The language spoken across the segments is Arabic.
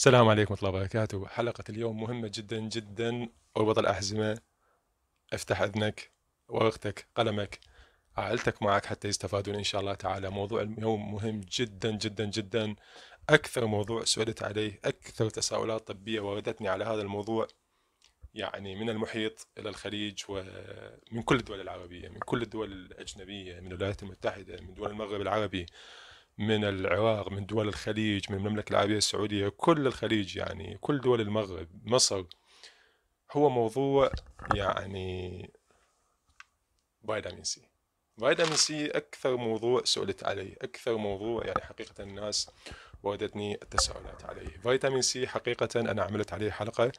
السلام عليكم ورحمة الله وبركاته حلقة اليوم مهمة جدا جدا اربط الأحزمة افتح أذنك ورقتك قلمك عائلتك معك حتى يستفادون إن شاء الله تعالى موضوع اليوم مهم جدا جدا جدا أكثر موضوع سولت عليه أكثر تساؤلات طبية وردتني على هذا الموضوع يعني من المحيط إلى الخليج ومن كل الدول العربية من كل الدول الأجنبية من الولايات المتحدة من دول المغرب العربي من العراق من دول الخليج من المملكة العربية السعودية كل الخليج يعني كل دول المغرب مصر هو موضوع يعني فيتامين سي فيتامين سي أكثر موضوع سئلت عليه أكثر موضوع يعني حقيقة الناس وردتني التساؤلات عليه فيتامين سي حقيقة أنا عملت عليه حلقة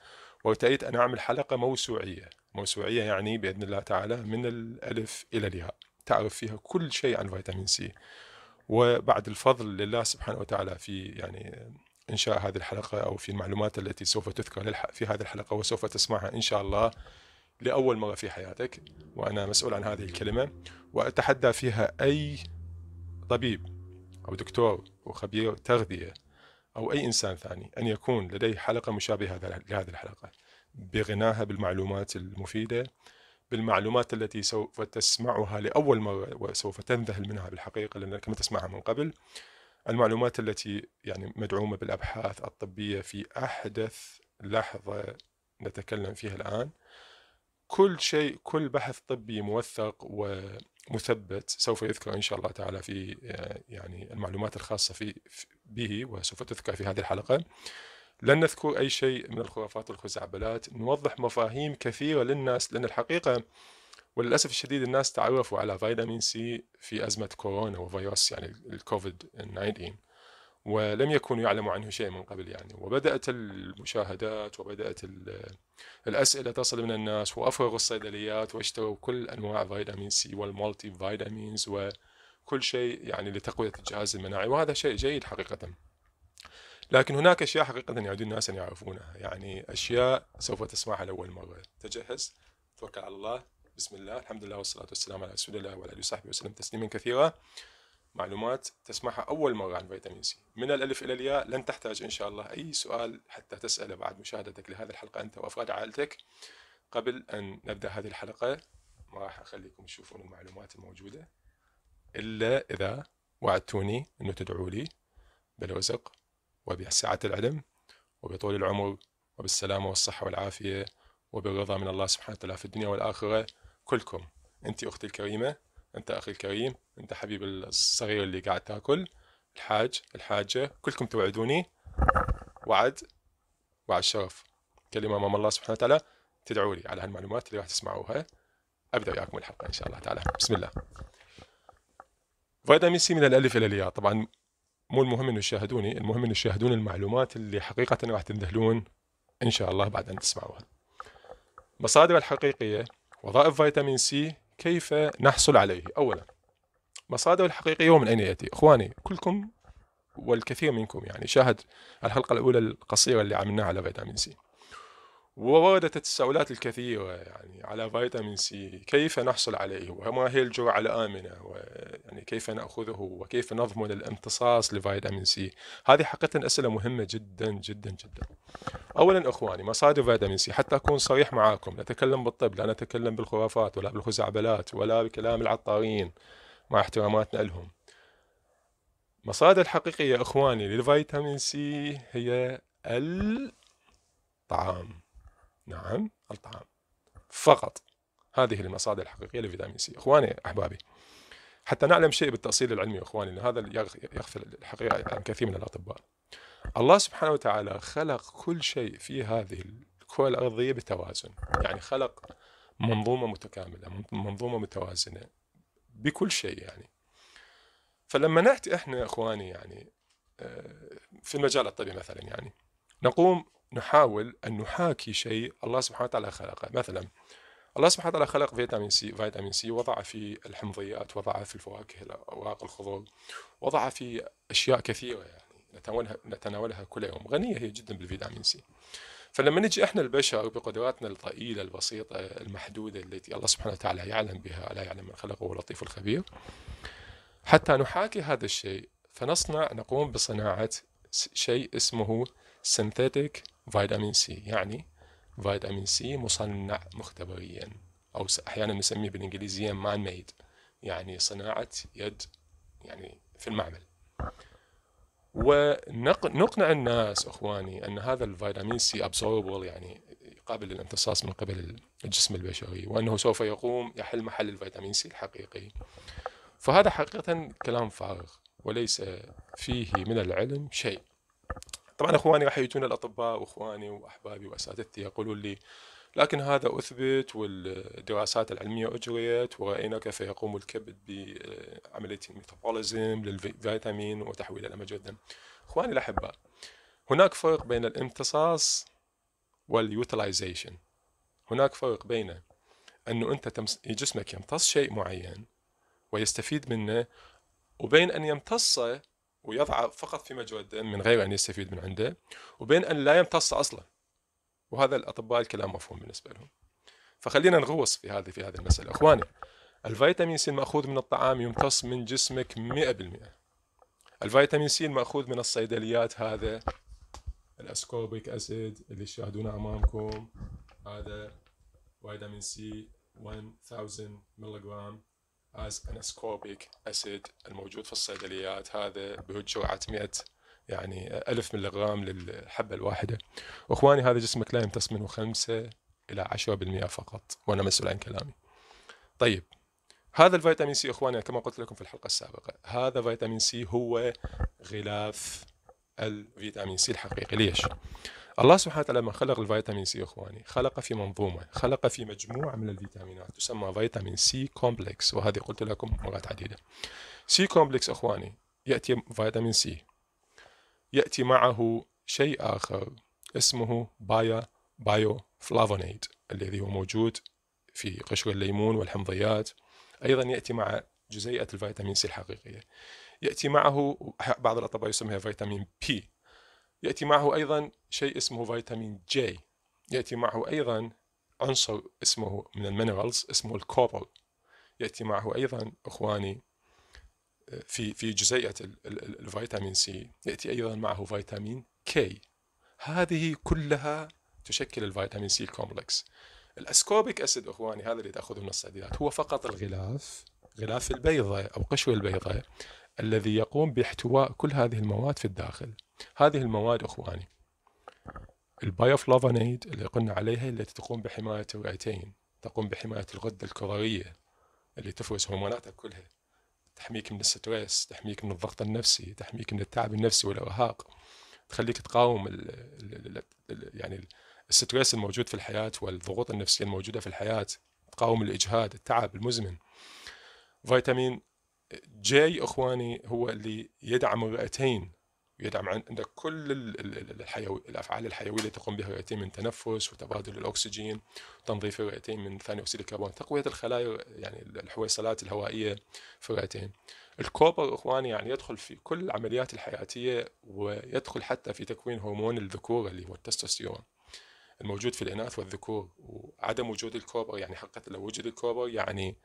وارتأيت أن أعمل حلقة موسوعية موسوعية يعني بإذن الله تعالى من الألف إلى الياء تعرف فيها كل شيء عن فيتامين سي وبعد الفضل لله سبحانه وتعالى في يعني انشاء هذه الحلقه او في المعلومات التي سوف تذكر في هذه الحلقه وسوف تسمعها ان شاء الله لاول مره في حياتك وانا مسؤول عن هذه الكلمه واتحدى فيها اي طبيب او دكتور وخبير تغذيه او اي انسان ثاني ان يكون لديه حلقه مشابهه لهذه الحلقه بغناها بالمعلومات المفيده بالمعلومات التي سوف تسمعها لأول مرة وسوف تنذهل منها بالحقيقة لأنك ما تسمعها من قبل المعلومات التي يعني مدعومة بالأبحاث الطبية في أحدث لحظة نتكلم فيها الآن كل شيء كل بحث طبي موثق ومثبت سوف يذكر إن شاء الله تعالى في آه، يعني المعلومات الخاصة في به وسوف تذكر في هذه الحلقة لن نذكر أي شيء من الخرافات والخزعبلات نوضح مفاهيم كثيرة للناس لأن الحقيقة وللأسف الشديد الناس تعرفوا على فيتامين سي في أزمة كورونا وفيروس يعني الكوفيد 19 ولم يكونوا يعلموا عنه شيء من قبل يعني وبدأت المشاهدات وبدأت الأسئلة تصل من الناس وأفرغوا الصيدليات واشتروا كل أنواع فيتامين سي والمولتي فيتامينز وكل شيء يعني لتقوية الجهاز المناعي وهذا شيء جيد حقيقةً لكن هناك اشياء حقيقه يعود الناس ان يعرفونها يعني اشياء سوف تسمعها لاول مره تجهز توكل على الله بسم الله الحمد لله والصلاه والسلام على رسول الله وعلى اله وصحبه وسلم تسليما كثيرا معلومات تسمعها اول مره عن فيتامين سي من الالف الى الياء لن تحتاج ان شاء الله اي سؤال حتى تساله بعد مشاهدتك لهذه الحلقه انت وافراد عائلتك قبل ان نبدا هذه الحلقه ما راح اخليكم تشوفون المعلومات الموجوده الا اذا وعدتوني انه تدعوا لي بالرزق وبسعة العلم وبطول العمر وبالسلامة والصحة والعافية وبالرضا من الله سبحانه وتعالى في الدنيا والآخرة كلكم أنت أختي الكريمة أنت أخي الكريم أنت حبيب الصغير اللي قاعد تاكل الحاج الحاجة كلكم توعدوني وعد وعد شرف كلمة أمام الله سبحانه وتعالى تدعوا لي على هالمعلومات اللي راح تسمعوها أبدأ وياكم الحلقة إن شاء الله تعالى بسم الله فيتامين سي من الألف إلى الياء طبعا مو المهم انه يشاهدوني المهم انه يشاهدون المعلومات اللي حقيقه راح تنذهلون ان شاء الله بعد ان تسمعوها مصادر الحقيقيه وظائف فيتامين سي كيف نحصل عليه اولا مصادر الحقيقيه ومن اين ياتي اخواني كلكم والكثير منكم يعني شاهد الحلقه الاولى القصيره اللي عملناها على فيتامين سي ووردت التساؤلات الكثيرة يعني على فيتامين سي كيف نحصل عليه وما هي الجرعة الآمنة ويعني كيف نأخذه وكيف نضمن الامتصاص لفيتامين سي هذه حقيقة أسئلة مهمة جدا جدا جدا أولا إخواني مصادر فيتامين سي حتى أكون صريح معاكم لا أتكلم بالطب لا أتكلم بالخرافات ولا بالخزعبلات ولا بكلام العطارين مع احتراماتنا لهم مصادر الحقيقية إخواني للفيتامين سي هي الطعام نعم الطعام فقط هذه المصادر الحقيقيه لفيتامين سي اخواني احبابي حتى نعلم شيء بالتاصيل العلمي اخواني هذا يغفل الحقيقه عن كثير من الاطباء الله سبحانه وتعالى خلق كل شيء في هذه الكره الارضيه بتوازن يعني خلق منظومه متكامله منظومه متوازنه بكل شيء يعني فلما ناتي احنا اخواني يعني آه، في المجال الطبي مثلا يعني نقوم نحاول أن نحاكي شيء الله سبحانه وتعالى خلقه مثلا الله سبحانه وتعالى خلق فيتامين سي فيتامين سي وضعه في الحمضيات وضعه في الفواكه الأوراق الخضور وضعه في أشياء كثيرة يعني نتناولها نتناولها كل يوم غنية هي جدا بالفيتامين سي فلما نجي احنا البشر بقدراتنا الضئيله البسيطه المحدوده التي الله سبحانه وتعالى يعلم بها لا يعلم من خلقه هو اللطيف الخبير حتى نحاكي هذا الشيء فنصنع نقوم بصناعه شيء اسمه synthetic فيتامين سي يعني فيتامين سي مصنع مختبريا أو أحيانا نسميه بالإنجليزية مان ميد يعني صناعة يد يعني في المعمل ونقنع الناس اخواني ان هذا الفيتامين سي ابسوربل يعني قابل للامتصاص من قبل الجسم البشري وانه سوف يقوم يحل محل الفيتامين سي الحقيقي فهذا حقيقه كلام فارغ وليس فيه من العلم شيء طبعا اخواني راح يجون الاطباء واخواني واحبابي واساتذتي يقولون لي لكن هذا اثبت والدراسات العلميه اجريت وراينا كيف يقوم الكبد بعمليه الميتابوليزم للفيتامين وتحويله الى مجرى الدم. اخواني الاحباء هناك فرق بين الامتصاص واليوتلايزيشن. هناك فرق بين انه انت جسمك يمتص شيء معين ويستفيد منه وبين ان يمتصه ويضع فقط في مجرى الدم من غير أن يستفيد من عنده وبين أن لا يمتص أصلا وهذا الأطباء الكلام مفهوم بالنسبة لهم فخلينا نغوص في هذه في هذه المسألة إخواني الفيتامين سي المأخوذ من الطعام يمتص من جسمك 100% الفيتامين سي المأخوذ من الصيدليات هذا الأسكوربيك أسيد اللي تشاهدونه أمامكم هذا فيتامين سي 1000 ملغرام an ascorbic اسيد الموجود في الصيدليات هذا بهد جرعه 100 يعني 1000 ملغ للحبه الواحده اخواني هذا جسمك لا يمتص منه 5 الى 10% فقط وانا مسؤول عن كلامي طيب هذا الفيتامين سي اخواني كما قلت لكم في الحلقه السابقه هذا فيتامين سي هو غلاف الفيتامين سي الحقيقي ليش الله سبحانه وتعالى لما خلق الفيتامين سي اخواني خلق في منظومه خلق في مجموعه من الفيتامينات تسمى فيتامين سي كومبلكس وهذه قلت لكم مرات عديده سي كومبلكس اخواني ياتي فيتامين سي ياتي معه شيء اخر اسمه بايا بايو فلافونيد الذي هو موجود في قشر الليمون والحمضيات ايضا ياتي مع جزيئه الفيتامين سي الحقيقيه ياتي معه بعض الاطباء يسميها فيتامين بي يأتي معه أيضا شيء اسمه فيتامين جي يأتي معه أيضا عنصر اسمه من المينرالز اسمه الكورال يأتي معه أيضا إخواني آه، في في جزيئة الفيتامين سي يأتي أيضا معه فيتامين كي هذه كلها تشكل الفيتامين سي كومبلكس الاسكوربيك اسيد اخواني هذا اللي تاخذه من الصيدليات هو فقط الغلاف غلاف البيضة أو قشر البيضة الذي يقوم باحتواء كل هذه المواد في الداخل هذه المواد اخواني البايوفلافونيد اللي قلنا عليها التي تقوم بحماية الرئتين تقوم بحماية الغدة الكظرية اللي تفرز هرموناتك كلها تحميك من الستريس تحميك من الضغط النفسي تحميك من التعب النفسي والارهاق تخليك تقاوم الـ الـ الـ الـ يعني الستريس الموجود في الحياة والضغوط النفسية الموجودة في الحياة تقاوم الإجهاد التعب المزمن فيتامين جي إخواني هو اللي يدعم الرئتين ويدعم عندك كل الحيوي الافعال الحيويه اللي تقوم بها الرئتين من تنفس وتبادل الاكسجين تنظيف الرئتين من ثاني اكسيد الكربون تقويه الخلايا يعني الحويصلات الهوائيه في الرئتين الكوبر اخواني يعني يدخل في كل العمليات الحياتيه ويدخل حتى في تكوين هرمون الذكوره اللي هو التستوستيرون الموجود في الاناث والذكور وعدم وجود الكوبر يعني حقيقه لو وجد الكوبر يعني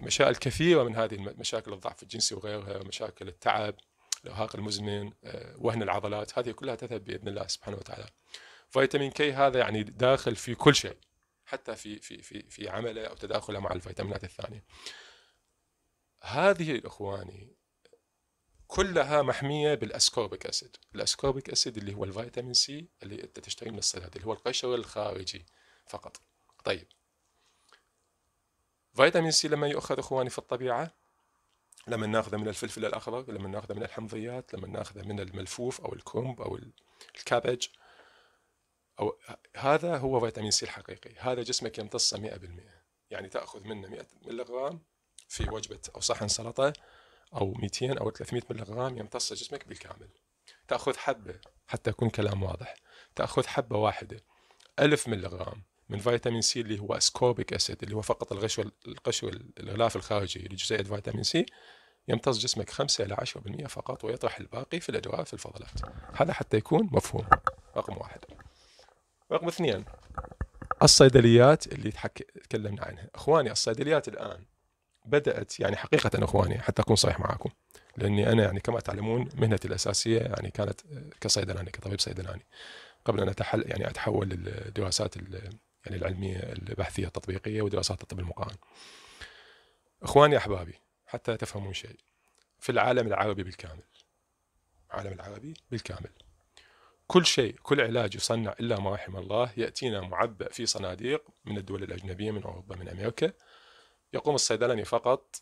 مشاكل كثيره من هذه المشاكل الضعف الجنسي وغيرها مشاكل التعب الارهاق المزمن آه، وهن العضلات هذه كلها تذهب باذن الله سبحانه وتعالى فيتامين كي هذا يعني داخل في كل شيء حتى في في في في عمله او تداخله مع الفيتامينات الثانيه هذه اخواني كلها محميه بالاسكوربيك اسيد الاسكوربيك اسيد اللي هو الفيتامين سي اللي انت تشتريه من الصيد اللي هو القشر الخارجي فقط طيب فيتامين سي لما يؤخذ اخواني في الطبيعه لما ناخذه من الفلفل الاخضر لما ناخذه من الحمضيات لما ناخذه من الملفوف او الكومب او الكابج او هذا هو فيتامين سي الحقيقي هذا جسمك يمتصه 100% يعني تاخذ منه 100 ملغ في وجبه او صحن سلطه او 200 او 300 ملغ يمتص جسمك بالكامل تاخذ حبه حتى يكون كلام واضح تاخذ حبه واحده 1000 ملغ من فيتامين سي اللي هو اسكوبيك اسيد اللي هو فقط الغشوة القشو الغلاف الخارجي لجزيئة فيتامين سي يمتص جسمك 5 إلى 10% فقط ويطرح الباقي في الأدوار في الفضلات هذا حتى يكون مفهوم رقم واحد رقم اثنين الصيدليات اللي تكلمنا عنها اخواني الصيدليات الان بدات يعني حقيقه اخواني حتى اكون صريح معاكم لاني انا يعني كما تعلمون مهنتي الاساسيه يعني كانت كصيدلاني كطبيب صيدلاني قبل ان أتحل يعني اتحول للدراسات ال... يعني العلميه البحثيه التطبيقيه ودراسات الطب المقارن. اخواني احبابي حتى تفهمون شيء في العالم العربي بالكامل العالم العربي بالكامل كل شيء كل علاج يصنع الا ما رحم الله ياتينا معبأ في صناديق من الدول الاجنبيه من اوروبا من امريكا يقوم الصيدلاني فقط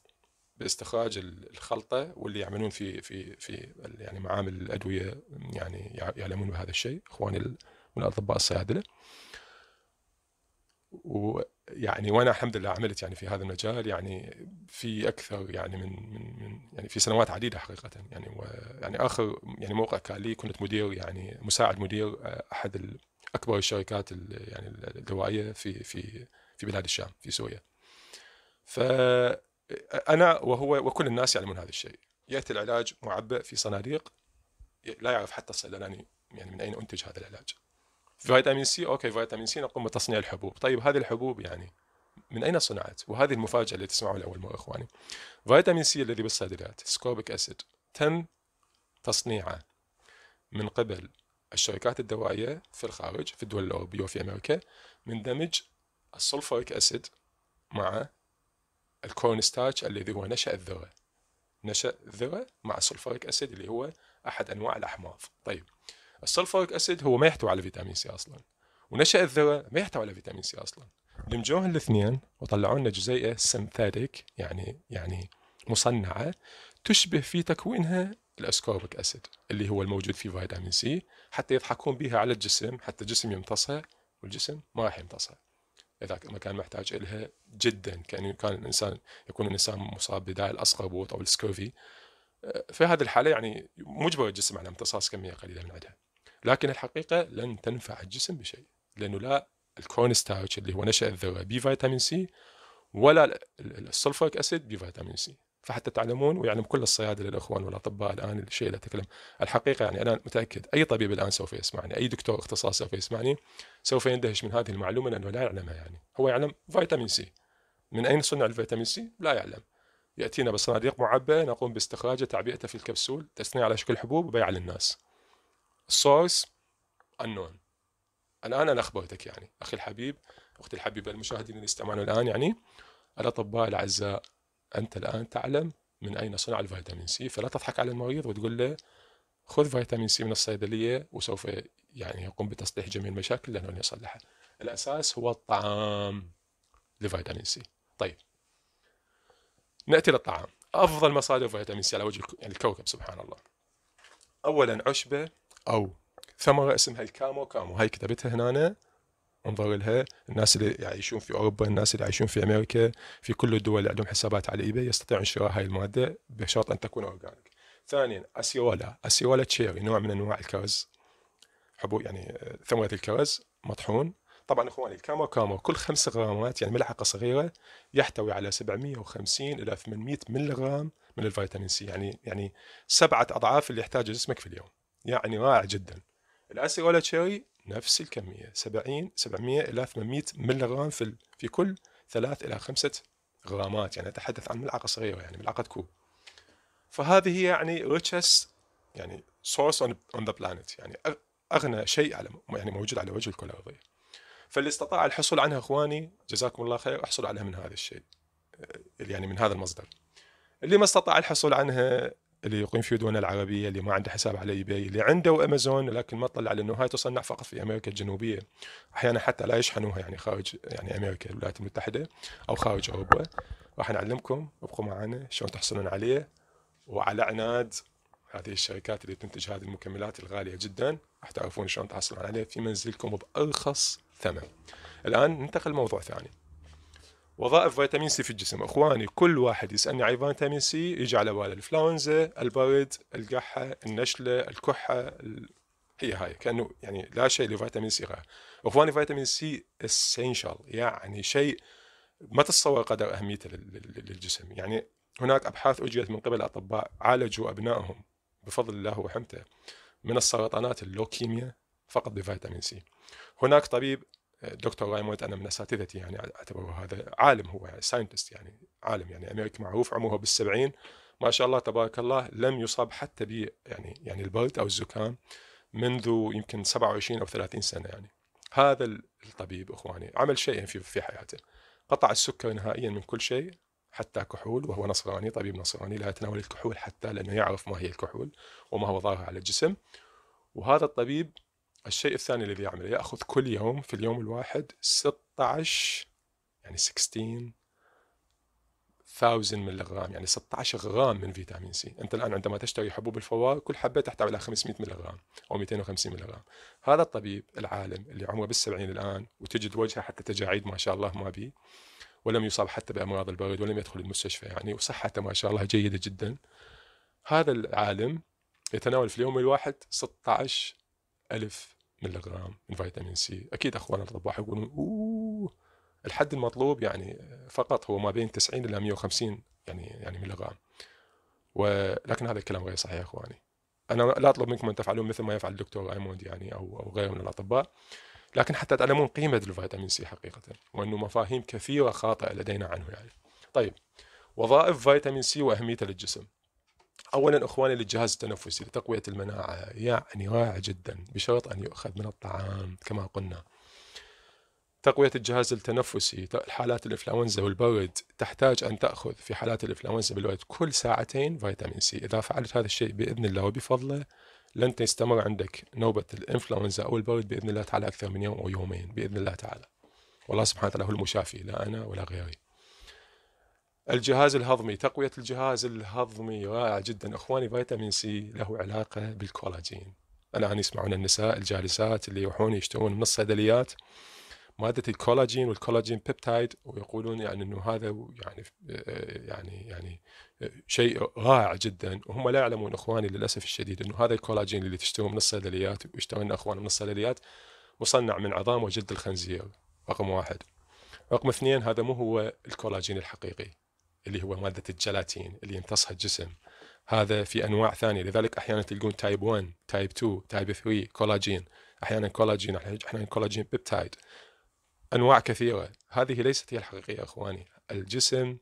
باستخراج الخلطه واللي يعملون في في في يعني معامل الادويه يعني يعلمون بهذا الشيء اخواني من الاطباء الصيادله ويعني وانا الحمد لله عملت يعني في هذا المجال يعني في اكثر يعني من من من يعني في سنوات عديده حقيقه يعني ويعني يعني اخر يعني موقع كان لي كنت مدير يعني مساعد مدير آه، احد اكبر الشركات يعني الدوائيه في في في بلاد الشام في سوريا. فانا وهو وكل الناس يعلمون هذا الشيء. ياتي العلاج معبأ في صناديق لا يعرف حتى الصيدلاني يعني من اين انتج هذا العلاج. فيتامين سي اوكي فيتامين سي نقوم بتصنيع الحبوب طيب هذه الحبوب يعني من اين صنعت وهذه المفاجاه اللي تسمعوها الاول مره اخواني فيتامين سي الذي بالصادرات سكوبيك اسيد تم تصنيعه من قبل الشركات الدوائيه في الخارج في الدول الاوروبيه وفي امريكا من دمج السلفوريك اسيد مع الكورن ستاتش الذي هو نشا الذره نشا الذره مع السلفوريك اسيد اللي هو احد انواع الاحماض طيب السلفوريك اسيد هو ما يحتوي على فيتامين سي اصلا ونشا الذره ما يحتوي على فيتامين سي اصلا لمجوهم الاثنين وطلعوا لنا جزيئه سنثاتيك يعني يعني مصنعه تشبه في تكوينها الاسكوربيك اسيد اللي هو الموجود في فيتامين سي حتى يضحكون بها على الجسم حتى الجسم يمتصها والجسم ما راح يمتصها اذا ما كان محتاج لها جدا كان كان الانسان يكون الانسان مصاب بداء الاسقربوط او السكوفي آه، في هذه الحاله يعني مجبر الجسم على امتصاص كميه قليله من عندها لكن الحقيقه لن تنفع الجسم بشيء لانه لا الكورن الكونستاوتش اللي هو نشا الذره بفيتامين سي ولا السلفوريك اسيد بفيتامين سي فحتى تعلمون ويعلم كل الصيادله الاخوان والاطباء الان الشيء اللي اتكلم الحقيقه يعني انا متاكد اي طبيب الان سوف يسمعني اي دكتور اختصاص سوف يسمعني سوف يندهش من هذه المعلومه لانه لا يعلمها يعني هو يعلم فيتامين سي من اين صنع الفيتامين سي؟ لا يعلم ياتينا بصناديق معبأه نقوم باستخراجه تعبئته في الكبسول تصنيع على شكل حبوب وبيع للناس source unknown الان انا اخبرتك يعني اخي الحبيب اختي الحبيبه المشاهدين اللي يستمعون الان يعني الاطباء الاعزاء انت الان تعلم من اين صنع الفيتامين سي فلا تضحك على المريض وتقول له خذ فيتامين سي من الصيدليه وسوف يعني يقوم بتصليح جميع المشاكل لانه يصلحها الاساس هو الطعام لفيتامين سي طيب ناتي للطعام افضل مصادر فيتامين سي على وجه الكوكب سبحان الله اولا عشبه او ثمره اسمها الكامو كامو هاي كتبتها هنا انظر لها الناس اللي يعيشون في اوروبا الناس اللي يعيشون في امريكا في كل الدول اللي عندهم حسابات على ايباي يستطيعون شراء هاي الماده بشرط ان تكون اورجانيك ثانيا اسيولا اسيولا تشيري نوع من انواع الكرز حبو يعني ثمره الكرز مطحون طبعا اخواني الكامو كامو كل 5 غرامات يعني ملعقه صغيره يحتوي على 750 الى 800 ملغرام من الفيتامين سي يعني يعني سبعه اضعاف اللي يحتاجه جسمك في اليوم يعني رائع جدا الاسي ولا تشيري نفس الكميه 70 700 الى 800 ملي غرام في في كل ثلاث الى خمسه غرامات يعني اتحدث عن ملعقه صغيره يعني ملعقه كوب فهذه يعني ريتشست يعني سورس اون ذا بلانيت يعني اغنى شيء على يعني موجود على وجه الكره الارضيه فاللي استطاع الحصول عنها اخواني جزاكم الله خير احصلوا عليها من هذا الشيء يعني من هذا المصدر اللي ما استطاع الحصول عنها اللي يقيم في دول العربيه اللي ما عنده حساب على اي باي اللي عنده امازون لكن ما طلع لانه هاي تصنع فقط في امريكا الجنوبيه احيانا حتى لا يشحنوها يعني خارج يعني امريكا الولايات المتحده او خارج اوروبا راح نعلمكم ابقوا معنا شلون تحصلون عليه وعلى عناد هذه الشركات اللي تنتج هذه المكملات الغاليه جدا راح تعرفون شلون تحصلون عليه في منزلكم بارخص ثمن. الان ننتقل لموضوع ثاني. وظائف فيتامين سي في الجسم اخواني كل واحد يسالني عن فيتامين سي يجي على باله الانفلونزا البرد القحه النشله الكحه ال... هي هاي كانه يعني لا شيء لفيتامين سي غير اخواني فيتامين سي اسينشال يعني شيء ما تتصور قدر اهميته للجسم يعني هناك ابحاث اجريت من قبل اطباء عالجوا ابنائهم بفضل الله وحمته من السرطانات اللوكيميا فقط بفيتامين سي هناك طبيب دكتور رايموند انا من اساتذتي يعني اعتبره هذا عالم هو يعني ساينتست يعني عالم يعني امريكي معروف عمره بالسبعين ما شاء الله تبارك الله لم يصاب حتى ب يعني يعني البرد او الزكام منذ يمكن 27 او 30 سنه يعني هذا الطبيب اخواني عمل شيئا في في حياته قطع السكر نهائيا من كل شيء حتى كحول وهو نصراني طبيب نصراني لا يتناول الكحول حتى لانه يعرف ما هي الكحول وما هو ضارها على الجسم وهذا الطبيب الشيء الثاني الذي يعمله ياخذ كل يوم في اليوم الواحد 16 يعني 16 1000 ملغ يعني 16 غرام من فيتامين سي انت الان عندما تشتري حبوب الفوار كل حبه تحتوي على 500 ملغ او 250 ملغ هذا الطبيب العالم اللي عمره بالسبعين الان وتجد وجهه حتى تجاعيد ما شاء الله ما بي ولم يصاب حتى بامراض البرد ولم يدخل المستشفى يعني وصحته ما شاء الله جيده جدا هذا العالم يتناول في اليوم الواحد 16 1000 ملغرام من فيتامين سي اكيد أخوانا الأطباء يقولون اوه الحد المطلوب يعني فقط هو ما بين 90 الى 150 يعني يعني ملغرام ولكن هذا الكلام غير صحيح اخواني انا لا اطلب منكم ان تفعلون مثل ما يفعل الدكتور ايموند يعني او او غيره من الاطباء لكن حتى تعلمون قيمه الفيتامين سي حقيقه وانه مفاهيم كثيره خاطئه لدينا عنه يعني طيب وظائف فيتامين سي واهميته للجسم اولا اخواني للجهاز التنفسي لتقويه المناعه يعني رائع جدا بشرط ان يؤخذ من الطعام كما قلنا. تقويه الجهاز التنفسي حالات الانفلونزا والبرد تحتاج ان تاخذ في حالات الانفلونزا بالبرد كل ساعتين فيتامين سي، اذا فعلت هذا الشيء باذن الله وبفضله لن تستمر عندك نوبه الانفلونزا او البرد باذن الله تعالى اكثر من يوم او يومين باذن الله تعالى. والله سبحانه وتعالى هو المشافي لا انا ولا غيري. الجهاز الهضمي تقوية الجهاز الهضمي رائع جدا اخواني فيتامين سي له علاقة بالكولاجين الان يسمعون النساء الجالسات اللي يروحون يشترون من الصيدليات مادة الكولاجين والكولاجين بيبتايد ويقولون يعني انه هذا يعني يعني يعني شيء رائع جدا وهم لا يعلمون اخواني للاسف الشديد انه هذا الكولاجين اللي تشتروه من الصيدليات ويشترون اخوان من الصيدليات مصنع من عظام وجلد الخنزير رقم واحد رقم اثنين هذا مو هو الكولاجين الحقيقي اللي هو ماده الجلاتين اللي يمتصها الجسم هذا في انواع ثانيه لذلك احيانا تلقون تايب 1 تايب 2 تايب 3 كولاجين احيانا كولاجين احيانا كولاجين بيبتايد انواع كثيره هذه ليست هي الحقيقيه اخواني الجسم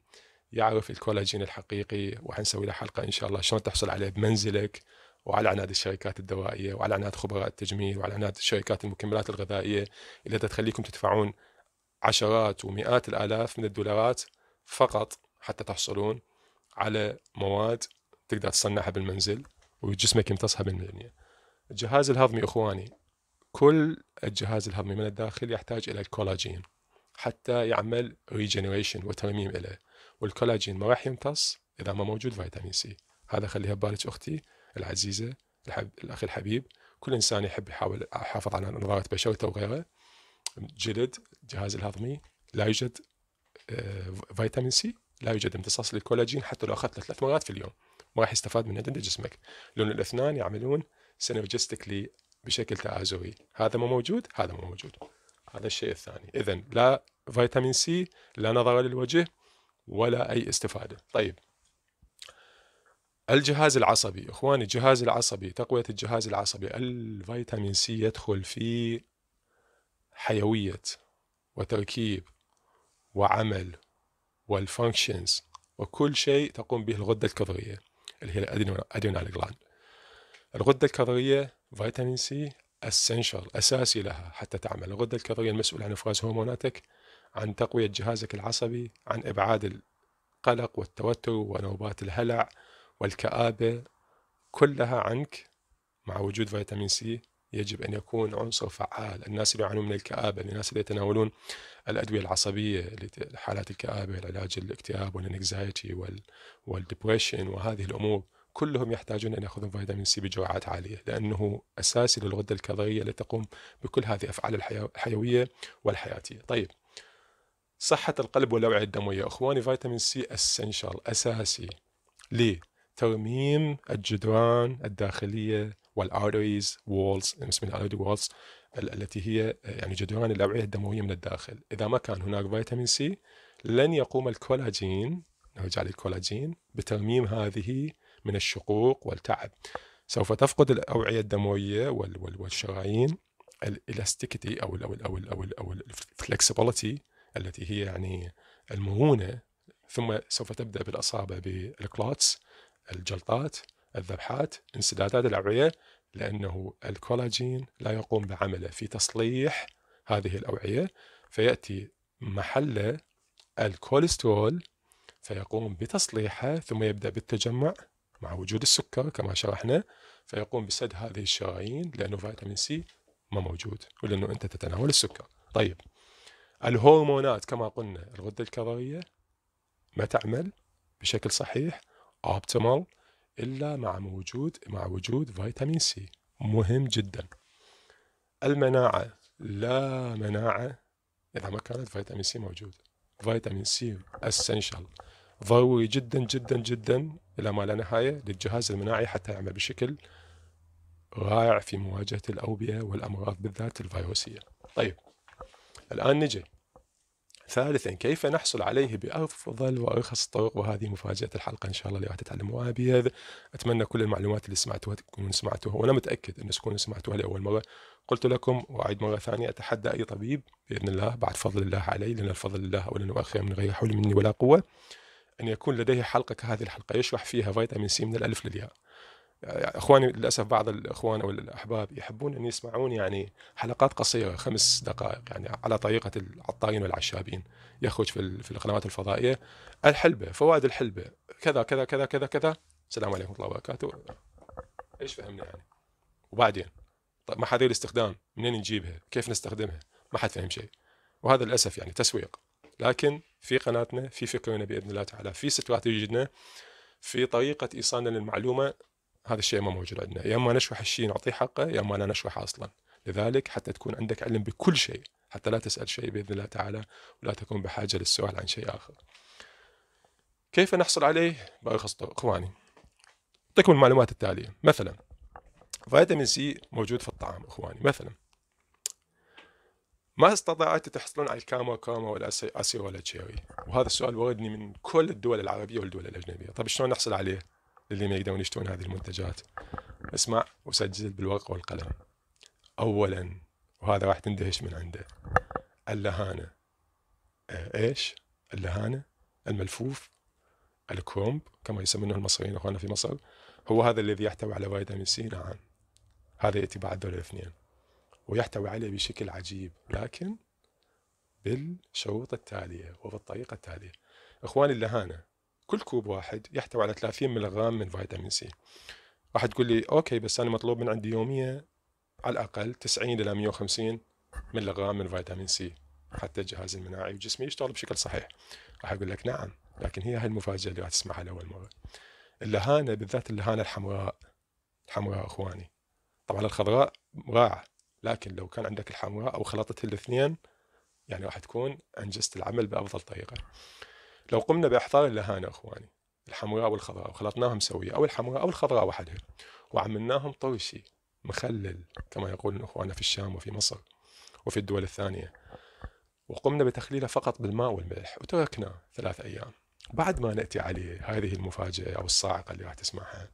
يعرف الكولاجين الحقيقي وحنسوي له حلقه ان شاء الله شلون تحصل عليه بمنزلك وعلى عناد الشركات الدوائيه وعلى عناد خبراء التجميل وعلى عناد شركات المكملات الغذائيه اللي تخليكم تدفعون عشرات ومئات الالاف من الدولارات فقط حتى تحصلون على مواد تقدر تصنعها بالمنزل وجسمك يمتصها بالمية الجهاز الهضمي اخواني كل الجهاز الهضمي من الداخل يحتاج الى الكولاجين حتى يعمل ريجنريشن وترميم له والكولاجين ما راح يمتص اذا ما موجود فيتامين سي هذا خليها ببالك اختي العزيزه الحب... الاخ الحبيب كل انسان يحب يحاول يحافظ على نظاره بشرته وغيره جلد الجهاز الهضمي لا يوجد آه، فيتامين سي لا يوجد امتصاص للكولاجين حتى لو اخذت ثلاث مرات في اليوم ما راح يستفاد من عند جسمك لان الاثنان يعملون سينرجستيكلي بشكل تعازوي هذا مو موجود هذا مو موجود هذا الشيء الثاني اذا لا فيتامين سي لا نظر للوجه ولا اي استفاده طيب الجهاز العصبي اخواني الجهاز العصبي تقويه الجهاز العصبي الفيتامين سي يدخل في حيويه وتركيب وعمل والفانكشنز وكل شيء تقوم به الغدة الكظرية اللي هي الأدرينال جلاند الغدة الكظرية فيتامين سي اسينشال اساسي لها حتى تعمل الغدة الكظرية المسؤولة عن افراز هرموناتك عن تقوية جهازك العصبي عن ابعاد القلق والتوتر ونوبات الهلع والكآبة كلها عنك مع وجود فيتامين سي يجب أن يكون عنصر فعال الناس اللي يعانون من الكآبة الناس اللي يتناولون الأدوية العصبية لحالات الكآبة العلاج الاكتئاب والانكزايتي والدبريشن وهذه الأمور كلهم يحتاجون ان ياخذون فيتامين سي بجرعات عاليه لانه اساسي للغده الكظريه التي تقوم بكل هذه الافعال الحيويه والحياتيه. طيب صحه القلب والاوعيه الدمويه اخواني فيتامين سي اسينشال اساسي لترميم الجدران الداخليه والارتريز وولز نسميها الارتي وولز التي هي يعني جدران الاوعيه الدمويه من الداخل اذا ما كان هناك فيتامين سي لن يقوم الكولاجين نرجع للكولاجين بترميم هذه من الشقوق والتعب سوف تفقد الاوعيه الدمويه والشرايين الالاستيكتي او الـ او الـ او الـ او او الفلكسبيليتي التي هي يعني المرونه ثم سوف تبدا بالاصابه بالكلوتس الجلطات الذبحات انسدادات الأوعية لأنه الكولاجين لا يقوم بعمله في تصليح هذه الأوعية فيأتي محل الكوليسترول فيقوم بتصليحه ثم يبدأ بالتجمع مع وجود السكر كما شرحنا فيقوم بسد هذه الشرايين لأنه فيتامين سي ما موجود ولأنه أنت تتناول السكر طيب الهرمونات كما قلنا الغدة الكظرية ما تعمل بشكل صحيح اوبتيمال إلا مع وجود مع وجود فيتامين سي مهم جدا المناعة لا مناعة إذا ما كانت فيتامين سي موجود فيتامين سي أسنشال ضروري جدا جدا جدا إلى ما لا نهاية للجهاز المناعي حتى يعمل بشكل رائع في مواجهة الأوبئة والأمراض بالذات الفيروسية طيب الآن نجي ثالثا كيف نحصل عليه بافضل وارخص الطرق وهذه مفاجاه الحلقه ان شاء الله اللي راح تتعلموها ابيض اتمنى كل المعلومات اللي سمعتوها تكون سمعتوها وانا متاكد ان تكونوا سمعتوها لاول مره قلت لكم واعيد مره ثانيه اتحدى اي طبيب باذن الله بعد فضل الله علي لان الفضل لله ولا نؤخر من غير حول مني ولا قوه ان يكون لديه حلقه كهذه الحلقه يشرح فيها فيتامين سي من الالف للياء يعني اخواني للاسف بعض الاخوان او الاحباب يحبون ان يسمعون يعني حلقات قصيره خمس دقائق يعني على طريقه العطارين والعشابين يخرج في, في القنوات الفضائيه الحلبه فوائد الحلبه كذا كذا كذا كذا كذا السلام عليكم ورحمه الله وبركاته ايش فهمنا يعني وبعدين طيب محاذير الاستخدام منين نجيبها كيف نستخدمها ما حد فهم شيء وهذا للاسف يعني تسويق لكن في قناتنا في فكرنا باذن الله تعالى في استراتيجيتنا في طريقه ايصالنا للمعلومه هذا الشيء ما موجود عندنا يا اما نشوح الشيء نعطيه حقه يا اما لا نشرح اصلا لذلك حتى تكون عندك علم بكل شيء حتى لا تسال شيء باذن الله تعالى ولا تكون بحاجه للسؤال عن شيء اخر كيف نحصل عليه باخص اخواني اعطيكم المعلومات التاليه مثلا فيتامين سي موجود في الطعام اخواني مثلا ما استطعت تحصلون على الكاما كاما ولا اسيا ولا تشيوي وهذا السؤال وردني من كل الدول العربيه والدول الاجنبيه طيب شلون نحصل عليه اللي ما يقدرون يشترون هذه المنتجات اسمع وسجل بالورق والقلم أولا وهذا راح تندهش من عنده اللهانة آه، إيش؟ اللهانة الملفوف الكرومب كما يسمونه المصريين أخواننا في مصر هو هذا الذي يحتوي على فيتامين سي نعم هذا يأتي بعد ذول الاثنين ويحتوي عليه بشكل عجيب لكن بالشروط التالية وبالطريقة التالية إخواني اللهانة كل كوب واحد يحتوي على 30 ملغ من فيتامين سي راح تقول لي اوكي بس انا مطلوب من عندي يوميا على الاقل 90 الى 150 ملغ من فيتامين سي حتى الجهاز المناعي وجسمي يشتغل بشكل صحيح راح اقول لك نعم لكن هي هاي المفاجاه اللي راح تسمعها لاول مره اللهانه بالذات اللهانه الحمراء الحمراء اخواني طبعا الخضراء راع لكن لو كان عندك الحمراء او خلطت الاثنين يعني راح تكون انجزت العمل بافضل طريقه لو قمنا باحضار الاهانه اخواني الحمراء والخضراء وخلطناهم سوية أو الحمراء أو الخضراء وحدها وعملناهم طرشي مخلل كما يقولون إخواننا في الشام وفي مصر وفي الدول الثانية وقمنا بتخليله فقط بالماء والملح وتركناه ثلاث أيام بعد ما نأتي عليه هذه المفاجأة أو الصاعقة اللي راح تسمعها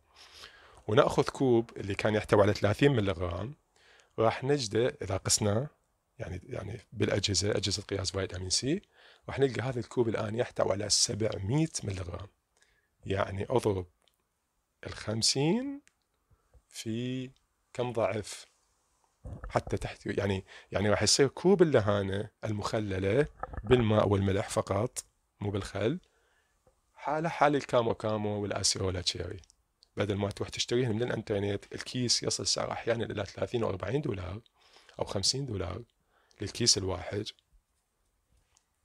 ونأخذ كوب اللي كان يحتوي على 30 ملغ راح نجده إذا قسناه يعني يعني بالأجهزة أجهزة قياس فيتامين سي راح نلقى هذا الكوب الآن يحتوي على 700 ملغ يعني أضرب الخمسين في كم ضعف حتى تحت يعني يعني راح يصير كوب اللهانة المخللة بالماء والملح فقط مو بالخل حالة حال الكامو كامو والأسيولا تشيري بدل ما تروح تشتريهم من الانترنت الكيس يصل سعره احيانا الى 30 و40 دولار او 50 دولار للكيس الواحد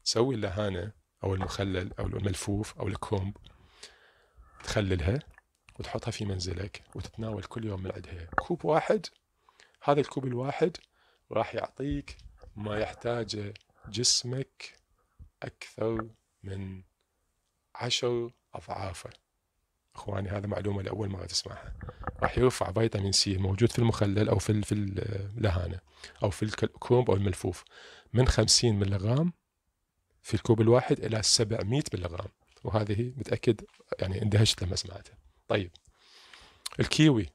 تسوي اللهانة أو المخلل أو الملفوف أو الكومب تخللها وتحطها في منزلك وتتناول كل يوم من عندها كوب واحد هذا الكوب الواحد راح يعطيك ما يحتاجه جسمك أكثر من عشر أضعافه اخواني هذا معلومه لاول مره تسمعها راح يرفع فيتامين سي الموجود في المخلل او في في اللهانه او في الكومب او الملفوف من 50 ملغرام في الكوب الواحد الى 700 ملغ وهذه متاكد يعني اندهشت لما سمعتها طيب الكيوي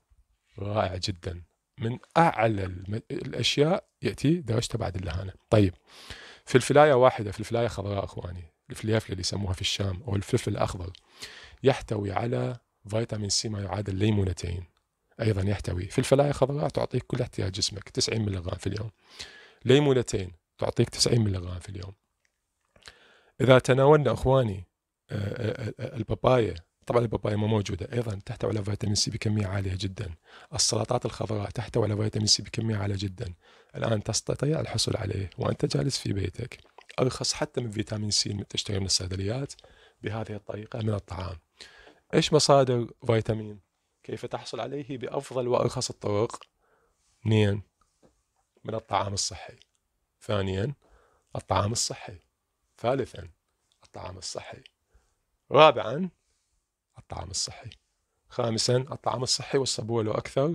رائع جدا من اعلى الاشياء ياتي درجته بعد اللهانه طيب في الفلايه واحده في الفلايه خضراء اخواني الفليفله اللي يسموها في الشام او الفلفل الاخضر يحتوي على فيتامين سي ما يعادل ليمونتين ايضا يحتوي في الفلايه الخضراء تعطيك كل احتياج جسمك 90 ملغ في اليوم ليمونتين تعطيك 90 ملغ في اليوم اذا تناولنا اخواني آه، آه، آه، البابايا طبعا البابايا ما موجوده ايضا تحتوي على فيتامين سي بكميه عاليه جدا السلطات الخضراء تحتوي على فيتامين سي بكميه عاليه جدا الان تستطيع الحصول عليه وانت جالس في بيتك ارخص حتى من فيتامين سي تشتري من الصيدليات بهذه الطريقه من الطعام ايش مصادر فيتامين كيف تحصل عليه بافضل وارخص الطرق اثنين من الطعام الصحي ثانيا الطعام الصحي ثالثا الطعام الصحي رابعا الطعام الصحي خامسا الطعام الصحي والصبوه لو اكثر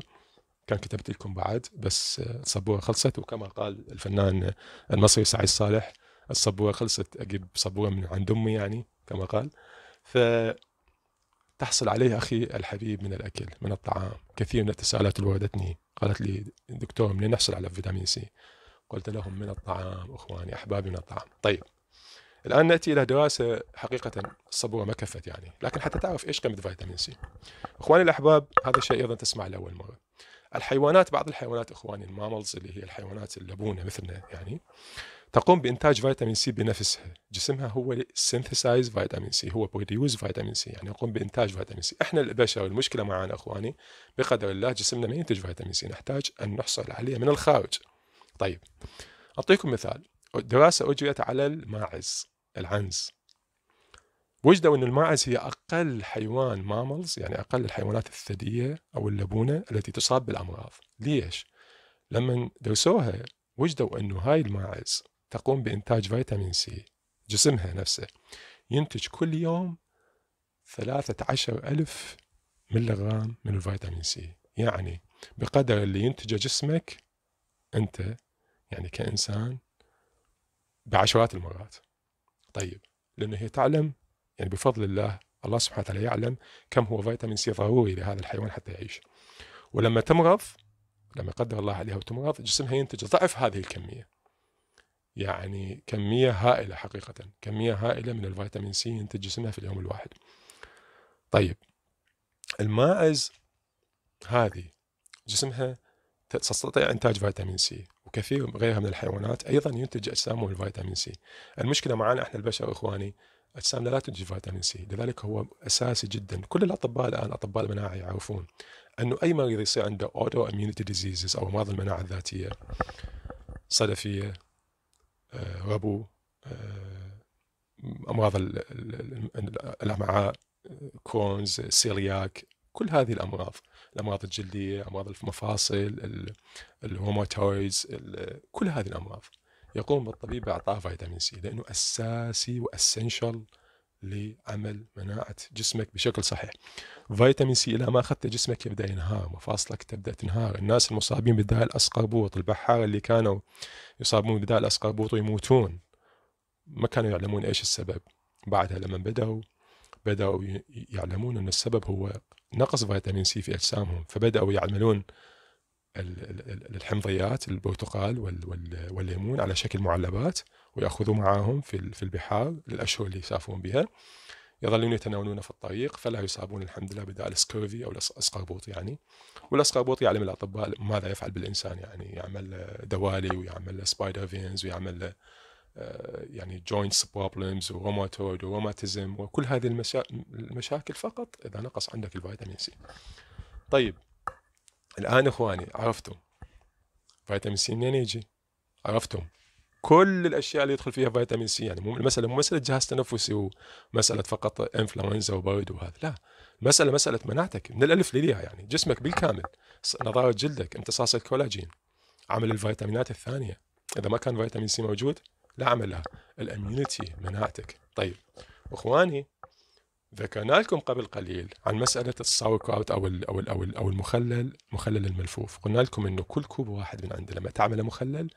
كان كتبت لكم بعد بس الصبوره خلصت وكما قال الفنان المصري سعيد صالح الصبوره خلصت اجيب صبوره من عند امي يعني كما قال ف تحصل عليه اخي الحبيب من الاكل من الطعام كثير من التساؤلات اللي وردتني قالت لي دكتور منين نحصل على فيتامين سي قلت لهم من الطعام اخواني احبابي من الطعام طيب الان ناتي الى دراسه حقيقه الصبوره ما كفت يعني لكن حتى تعرف ايش قيمه فيتامين سي اخواني الاحباب هذا الشيء ايضا تسمع لاول مره الحيوانات بعض الحيوانات اخواني الماملز اللي هي الحيوانات اللبونه مثلنا يعني تقوم بانتاج فيتامين سي بنفسها جسمها هو سينثسايز فيتامين سي هو بروديوز فيتامين سي يعني يقوم بانتاج فيتامين سي احنا البشر المشكله معنا اخواني بقدر الله جسمنا ما ينتج فيتامين سي نحتاج ان نحصل عليه من الخارج طيب اعطيكم مثال دراسه اجريت على الماعز العنز وجدوا أن الماعز هي أقل حيوان ماملز يعني أقل الحيوانات الثدية أو اللبونة التي تصاب بالأمراض ليش؟ لما درسوها وجدوا أنه هاي الماعز تقوم بإنتاج فيتامين سي جسمها نفسه ينتج كل يوم عشر ألف ملغرام من الفيتامين سي يعني بقدر اللي ينتجه جسمك أنت يعني كإنسان بعشرات المرات طيب لأنه هي تعلم يعني بفضل الله الله سبحانه وتعالى يعلم كم هو فيتامين سي ضروري لهذا الحيوان حتى يعيش ولما تمرض لما يقدر الله عليها وتمرض جسمها ينتج ضعف هذه الكمية يعني كمية هائلة حقيقة كمية هائلة من الفيتامين سي ينتج جسمها في اليوم الواحد طيب الماعز هذه جسمها تستطيع إنتاج فيتامين سي وكثير غيرها من الحيوانات ايضا ينتج اجسامه الفيتامين سي. المشكله معنا احنا البشر اخواني اجسامنا لا تنتج فيتامين سي، لذلك هو اساسي جدا، كل الاطباء الان اطباء المناعه يعرفون انه اي مريض يصير عنده اوتو اميونيتي ديزيزز او امراض المناعه الذاتيه صدفيه آه، ربو آه، امراض الامعاء كرونز آه، سيلياك كل هذه الامراض الامراض الجلديه امراض المفاصل الهوماتويز كل هذه الامراض يقوم الطبيب باعطاء فيتامين سي لانه اساسي واسنشال لعمل مناعه جسمك بشكل صحيح. فيتامين سي اذا ما اخذته جسمك يبدا ينهار، مفاصلك تبدا تنهار، الناس المصابين بداء الاسقربوط، البحاره اللي كانوا يصابون بداء الاسقربوط ويموتون ما كانوا يعلمون ايش السبب. بعدها لما بداوا بداوا يعلمون ان السبب هو نقص فيتامين سي في اجسامهم فبداوا يعملون الحمضيات البرتقال والليمون على شكل معلبات وياخذوا معاهم في في البحار للاشهر اللي يسافرون بها يظلون يتناولون في الطريق فلا يصابون الحمد لله بداء السكرفي او الاسقربوط يعني والاسقربوط يعلم الاطباء ماذا يفعل بالانسان يعني يعمل دوالي ويعمل سبايدر فينز ويعمل آه، يعني جوينتس بروبلمز وروماتويد وروماتيزم وكل هذه المشاكل فقط اذا نقص عندك الفيتامين سي. طيب الان اخواني عرفتم فيتامين سي منين يجي؟ عرفتم كل الاشياء اللي يدخل فيها فيتامين سي يعني مو المساله مو مساله جهاز تنفسي ومساله فقط انفلونزا وبرد وهذا لا المساله مساله مناعتك من الالف للياء يعني جسمك بالكامل نضاره جلدك امتصاص الكولاجين عمل الفيتامينات الثانيه اذا ما كان فيتامين سي موجود لا عملها الاميونيتي مناعتك طيب اخواني ذكرنا لكم قبل قليل عن مسألة الساور كراوت أو الـ أو الـ أو, الـ أو المخلل مخلل الملفوف، قلنا لكم إنه كل كوب واحد من عندنا لما تعمله مخلل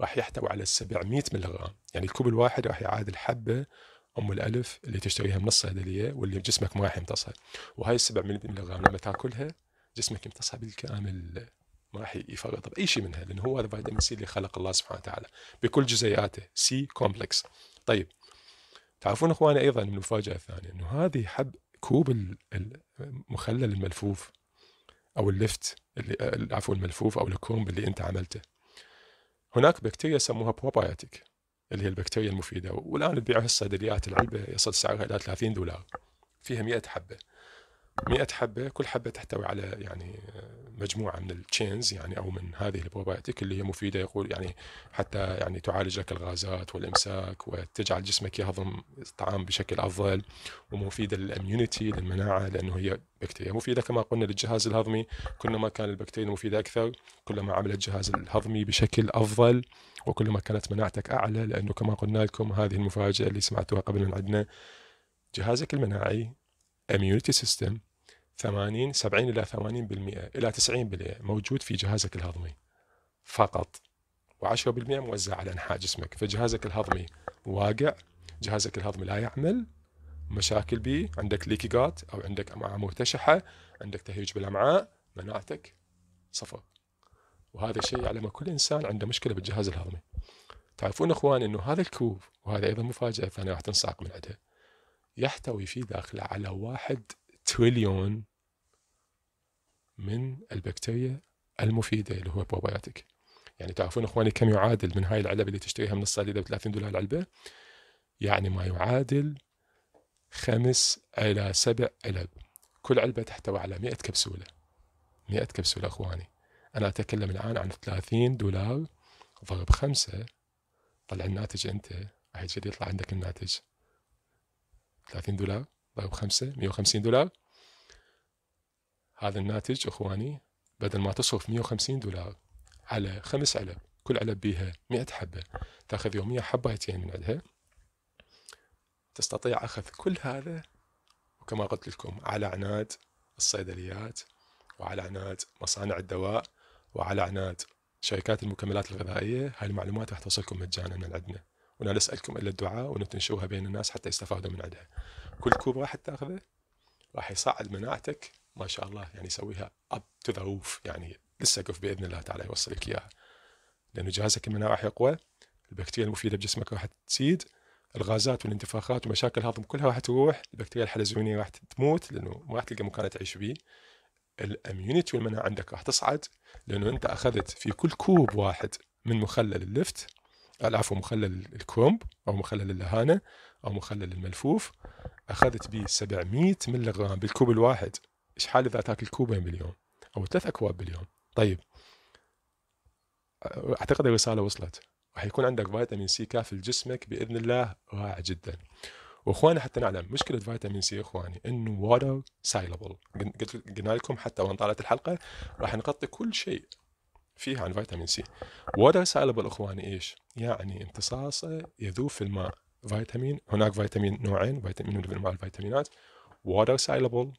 راح يحتوي على 700 ملغ، يعني الكوب الواحد راح يعادل حبة أم الألف اللي تشتريها من الصيدلية واللي جسمك ما راح يمتصها، وهاي ال 700 ملغ لما تاكلها جسمك يمتصها بالكامل ما راح يفرط باي شيء منها لانه هو هذا فيتامين سي اللي خلق الله سبحانه وتعالى بكل جزيئاته سي كومبلكس طيب تعرفون اخواني ايضا من المفاجاه الثانيه انه هذه حب كوب المخلل الملفوف او اللفت اللي عفوا الملفوف او الكومب اللي انت عملته هناك بكتيريا يسموها بروبايوتيك اللي هي البكتيريا المفيده والان تبيعها الصيدليات العلبه يصل سعرها الى 30 دولار فيها 100 حبه 100 حبه كل حبه تحتوي على يعني مجموعه من التشينز يعني او من هذه البروبايتك اللي هي مفيده يقول يعني حتى يعني تعالج لك الغازات والامساك وتجعل جسمك يهضم الطعام بشكل افضل ومفيده للاميونيتي للمناعه لانه هي بكتيريا مفيده كما قلنا للجهاز الهضمي كلما كان البكتيريا مفيده اكثر كلما عمل الجهاز الهضمي بشكل افضل وكلما كانت مناعتك اعلى لانه كما قلنا لكم هذه المفاجاه اللي سمعتوها قبل من عندنا جهازك المناعي اميونيتي سيستم 80 70 الى 80% الى 90% موجود في جهازك الهضمي فقط و10% موزع على انحاء جسمك فجهازك الهضمي واقع جهازك الهضمي لا يعمل مشاكل بيه عندك ليكي او عندك امعاء مرتشحه عندك تهيج بالامعاء مناعتك صفر وهذا الشيء يعلمه كل انسان عنده مشكله بالجهاز الهضمي تعرفون اخواني انه هذا الكوب وهذا ايضا مفاجاه ثانيه راح تنصعق من عندها يحتوي في داخله على واحد تريليون من البكتيريا المفيده اللي هو بروبايوتيك يعني تعرفون اخواني كم يعادل من هاي العلبه اللي تشتريها من الصيدليه ب 30 دولار العلبه يعني ما يعادل خمس الى سبع علب كل علبه تحتوي على 100 كبسوله 100 كبسوله اخواني انا اتكلم الان عن 30 دولار ضرب خمسة طلع الناتج انت راح يطلع عندك الناتج 30 دولار الله بخمسة 150 دولار هذا الناتج اخواني بدل ما تصرف 150 دولار على خمس علب كل علب بيها 100 حبة تاخذ يوميا حبايتين من عندها تستطيع أخذ كل هذا وكما قلت لكم على عناد الصيدليات وعلى عناد مصانع الدواء وعلى عناد شركات المكملات الغذائية هاي المعلومات راح توصلكم مجانا من عندنا ولا نسألكم إلا الدعاء ونتنشوها بين الناس حتى يستفادوا من عندها كل كوب راح تاخذه راح يصعد مناعتك ما شاء الله يعني يسويها اب تو ذا روف يعني للسقف باذن الله تعالى يوصلك اياها لانه جهازك المناعه راح يقوى البكتيريا المفيده بجسمك راح تزيد الغازات والانتفاخات ومشاكل الهضم كلها راح تروح البكتيريا الحلزونيه راح تموت لانه ما راح تلقى مكان تعيش فيه الاميونيتي والمناعه عندك راح تصعد لانه انت اخذت في كل كوب واحد من مخلل اللفت العفو مخلل الكرومب او مخلل اللهانه او مخلل الملفوف اخذت به 700 ملي غرام بالكوب الواحد ايش حال اذا تاكل كوبين باليوم او ثلاث اكواب باليوم طيب اعتقد الرساله وصلت راح يكون عندك فيتامين سي كافي لجسمك باذن الله رائع جدا واخواني حتى نعلم مشكله فيتامين سي اخواني انه واتر سايلبل قلنا لكم حتى وان طالت الحلقه راح نغطي كل شيء فيها عن فيتامين سي واتر سالبل اخواني ايش يعني امتصاصه يذوب في الماء فيتامين هناك فيتامين نوعين فيتامين في الماء الفيتامينات واتر سالبل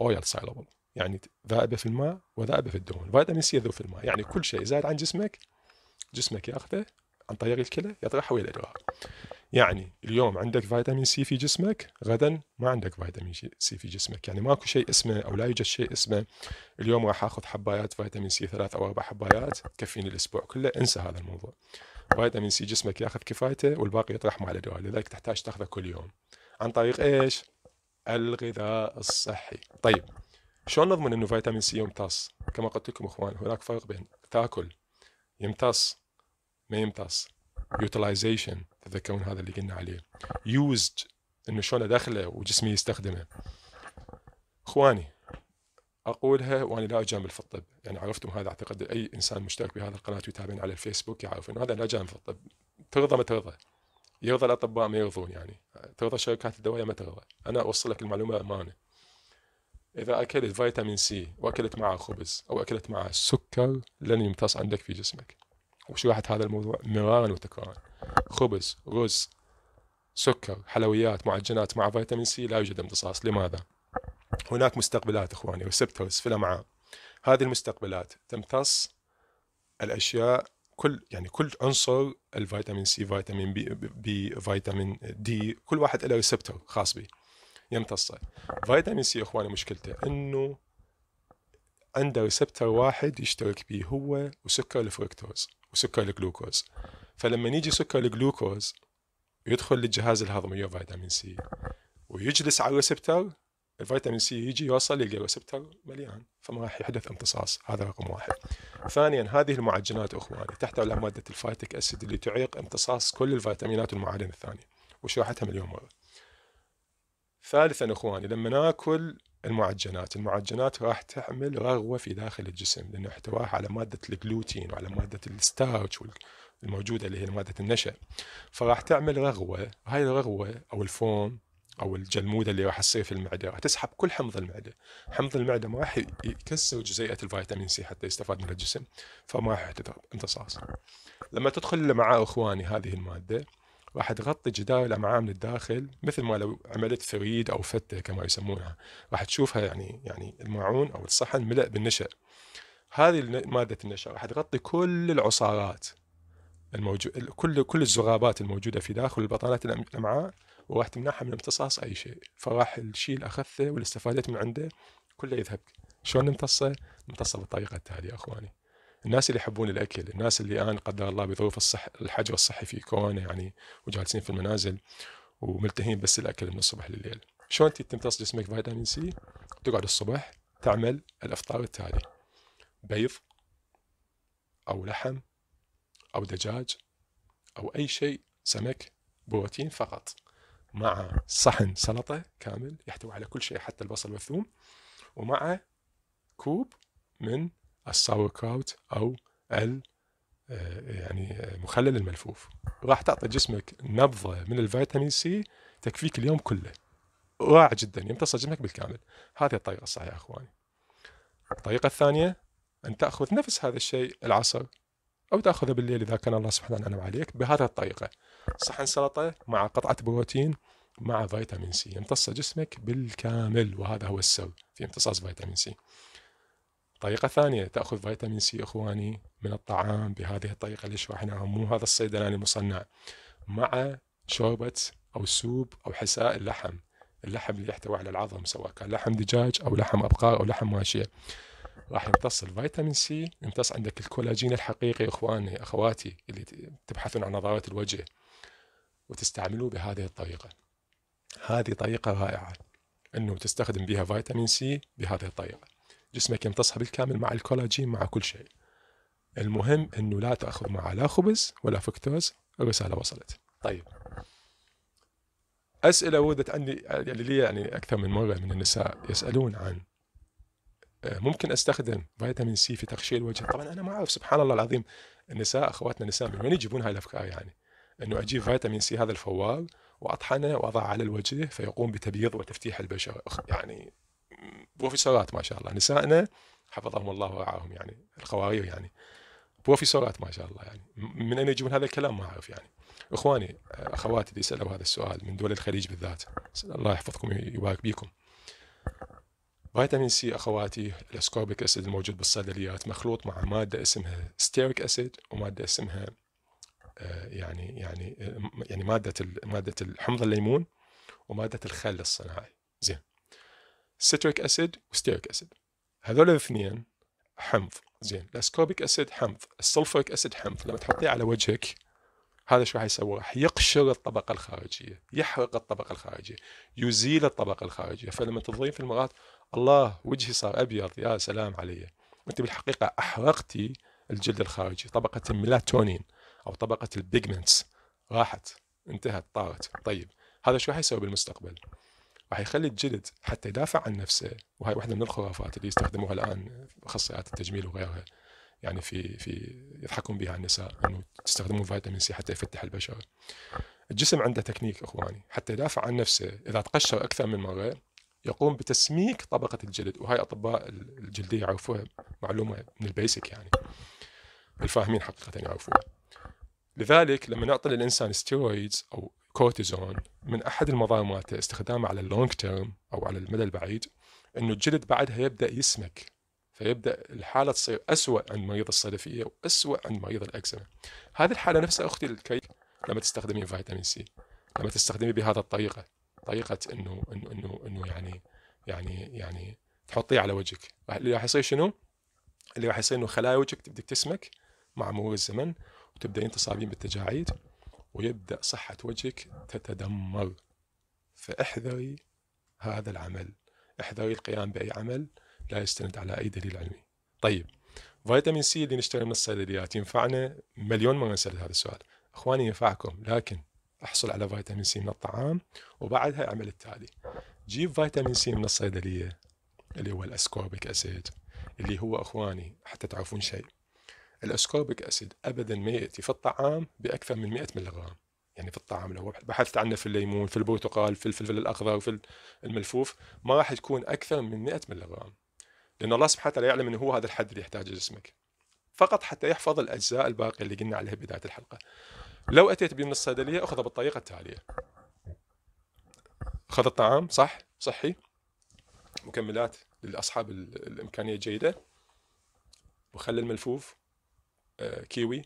اويل سالبل يعني ذائبه في الماء وذائبه في الدهون فيتامين سي يذوب في الماء يعني كل شيء زائد عن جسمك جسمك ياخذه عن طريق الكلى يطرحه الى الادرار يعني اليوم عندك فيتامين سي في جسمك غدا ما عندك فيتامين سي في جسمك يعني ماكو شيء اسمه او لا يوجد شيء اسمه اليوم راح اخذ حبايات فيتامين سي ثلاث او اربع حبايات تكفيني الاسبوع كله انسى هذا الموضوع فيتامين سي جسمك ياخذ كفايته والباقي يطرح مع الادويه لذلك تحتاج تاخذه كل يوم عن طريق ايش الغذاء الصحي طيب شلون نضمن انه فيتامين سي يمتص كما قلت لكم اخوان هناك فرق بين تاكل يمتص ما يمتص يوتلايزيشن تتذكرون هذا اللي قلنا عليه يوزد انه شلون ادخله وجسمي يستخدمه اخواني اقولها وانا لا اجامل في الطب يعني عرفتم هذا اعتقد اي انسان مشترك بهذه القناه ويتابعني على الفيسبوك يعرف انه هذا لا جامل في الطب ترضى ما ترضى يرضى الاطباء ما يرضون يعني ترضى شركات الدواء ما ترضى انا اوصل لك المعلومه امانه اذا اكلت فيتامين سي واكلت معه خبز او اكلت معه سكر لن يمتص عندك في جسمك وشرحت هذا الموضوع مرارا وتكرارا خبز رز سكر حلويات معجنات مع فيتامين سي لا يوجد امتصاص لماذا هناك مستقبلات اخواني ريسبتورز في الامعاء هذه المستقبلات تمتص الاشياء كل يعني كل عنصر الفيتامين سي فيتامين بي, بي فيتامين دي كل واحد له ريسبتور خاص به يمتصه فيتامين سي اخواني مشكلته انه عنده ريسبتور واحد يشترك به هو وسكر الفركتوز وسكر الجلوكوز فلما يجي سكر الجلوكوز يدخل للجهاز الهضمي فيتامين سي ويجلس على الريسبتر الفيتامين سي يجي يوصل يلقى الريسبتر مليان فما راح يحدث امتصاص هذا رقم واحد. ثانيا هذه المعجنات اخواني تحتوي على ماده الفايتك اسيد اللي تعيق امتصاص كل الفيتامينات والمعادن الثانيه وشرحتها مليون مره. ثالثا اخواني لما ناكل المعجنات المعجنات راح تعمل رغوة في داخل الجسم لانه احتواها على مادة الجلوتين وعلى مادة الستارتش الموجودة اللي هي مادة النشا فراح تعمل رغوة هاي الرغوة أو الفوم أو الجلمودة اللي راح تصير في المعدة راح تسحب كل حمض المعدة حمض المعدة ما راح يكسر جزيئة الفيتامين سي حتى يستفاد من الجسم فما راح يحدث امتصاص لما تدخل مع إخواني هذه المادة راح تغطي جدار الامعاء من الداخل مثل ما لو عملت ثريد او فته كما يسمونها راح تشوفها يعني يعني الماعون او الصحن ملأ بالنشا هذه ماده النشا راح تغطي كل العصارات الموجود كل كل الزغابات الموجوده في داخل البطانات الامعاء وراح تمنعها من امتصاص اي شيء فراح الشيء اللي اخذته واللي استفادت من عنده كله يذهب شلون نمتصه؟ نمتصه بالطريقه التاليه اخواني الناس اللي يحبون الاكل، الناس اللي الان قدر الله بظروف الصح الحجر الصحي في كورونا يعني وجالسين في المنازل وملتهين بس الاكل من الصبح لليل. شلون تمتص جسمك فيتامين سي؟ تقعد الصبح تعمل الافطار التالي بيض او لحم او دجاج او اي شيء سمك بروتين فقط مع صحن سلطه كامل يحتوي على كل شيء حتى البصل والثوم ومع كوب من الساور كراوت او ال آه، يعني آه، مخلل الملفوف راح تعطي جسمك نبضه من الفيتامين سي تكفيك اليوم كله رائع جدا يمتص جسمك بالكامل هذه الطريقه الصحيحه اخواني الطريقه الثانيه ان تاخذ نفس هذا الشيء العصر او تاخذه بالليل اذا كان الله سبحانه انعم عليك بهذه الطريقه صحن سلطه مع قطعه بروتين مع فيتامين سي يمتص جسمك بالكامل وهذا هو السر في امتصاص فيتامين سي طريقة ثانية تأخذ فيتامين سي إخواني من الطعام بهذه الطريقة اللي شرحناها مو هذا الصيدلاني المصنع مع شوربة أو سوب أو حساء اللحم اللحم اللي يحتوي على العظم سواء كان لحم دجاج أو لحم أبقار أو لحم ماشية راح يمتص الفيتامين سي يمتص عندك الكولاجين الحقيقي إخواني أخواتي اللي تبحثون عن نظارة الوجه وتستعملوه بهذه الطريقة هذه طريقة رائعة أنه تستخدم بها فيتامين سي بهذه الطريقة جسمك يمتصها بالكامل مع الكولاجين مع كل شيء المهم انه لا تاخذ معه لا خبز ولا فكتوز الرساله وصلت طيب اسئله وردت عندي يعني لي يعني اكثر من مره من النساء يسالون عن آه، ممكن استخدم فيتامين سي في تقشير الوجه طبعا انا ما اعرف سبحان الله العظيم النساء اخواتنا النساء من وين يجيبون هاي الافكار يعني انه اجيب فيتامين سي هذا الفوار واطحنه واضعه على الوجه فيقوم بتبييض وتفتيح البشره يعني بروفيسورات ما شاء الله نسائنا حفظهم الله ورعاهم يعني الخوارير يعني بروفيسورات ما شاء الله يعني من اين يجيبون هذا الكلام ما اعرف يعني اخواني اخواتي اللي سالوا هذا السؤال من دول الخليج بالذات الله يحفظكم ويبارك بيكم فيتامين سي اخواتي الاسكوربيك اسيد الموجود بالصيدليات مخلوط مع ماده اسمها ستيريك اسيد وماده اسمها آه، يعني يعني آه، يعني ماده ماده الحمض الليمون وماده الخل الصناعي زين سيتريك اسيد وستيريك اسيد هذول الاثنين حمض زين الاسكوربيك اسيد حمض السلفوريك اسيد حمض لما تحطيه على وجهك هذا شو راح يسوي؟ راح يقشر الطبقه الخارجيه يحرق الطبقه الخارجيه يزيل الطبقه الخارجيه فلما تنظرين في المراه الله وجهي صار ابيض يا سلام علي وانت بالحقيقه احرقتي الجلد الخارجي طبقه الميلاتونين او طبقه البيجمنتس راحت انتهت طارت طيب هذا شو راح يسوي بالمستقبل راح يخلي الجلد حتى يدافع عن نفسه وهي واحده من الخرافات اللي يستخدموها الان اخصائيات التجميل وغيرها يعني في في يضحكون بها النساء انه تستخدمون فيتامين سي حتى يفتح البشره. الجسم عنده تكنيك اخواني حتى يدافع عن نفسه اذا تقشر اكثر من مره يقوم بتسميك طبقه الجلد وهي اطباء الجلديه يعرفوها معلومه من البيسك يعني. الفاهمين حقيقه يعرفوها. لذلك لما نعطي للانسان ستيرويدز او كورتيزون من احد المظاهر مالته استخدامه على اللونج تيرم او على المدى البعيد انه الجلد بعدها يبدا يسمك فيبدا الحاله تصير اسوء عند مريض الصدفيه واسوء عند مريض الاكزيما. هذه الحاله نفسها اختي الكي لما تستخدمين فيتامين سي لما تستخدمي بهذه الطريقه طريقه انه انه انه, إنه يعني يعني يعني تحطيه على وجهك اللي راح يصير شنو؟ اللي راح يصير انه خلايا وجهك تبدا تسمك مع مرور الزمن وتبداين تصابين بالتجاعيد ويبدأ صحة وجهك تتدمر فاحذري هذا العمل احذري القيام بأي عمل لا يستند على أي دليل علمي طيب فيتامين سي اللي نشتري من الصيدليات ينفعنا مليون مرة نسأل هذا السؤال اخواني ينفعكم لكن احصل على فيتامين سي من الطعام وبعدها اعمل التالي جيب فيتامين سي من الصيدليه اللي هو الاسكوربيك اسيد اللي هو اخواني حتى تعرفون شيء الاسكوربيك اسيد ابدا ما ياتي في الطعام باكثر من 100 ملغ يعني في الطعام لو بحثت عنه في الليمون في البرتقال في الفلفل الاخضر في الملفوف ما راح تكون اكثر من 100 ملغ لان الله سبحانه وتعالى يعلم انه هو هذا الحد اللي يحتاجه جسمك فقط حتى يحفظ الاجزاء الباقيه اللي قلنا عليها بدايه الحلقه لو اتيت به من الصيدليه اخذه بالطريقه التاليه خذ الطعام صح صحي مكملات لاصحاب الامكانيه الجيده وخلي الملفوف آه، كيوي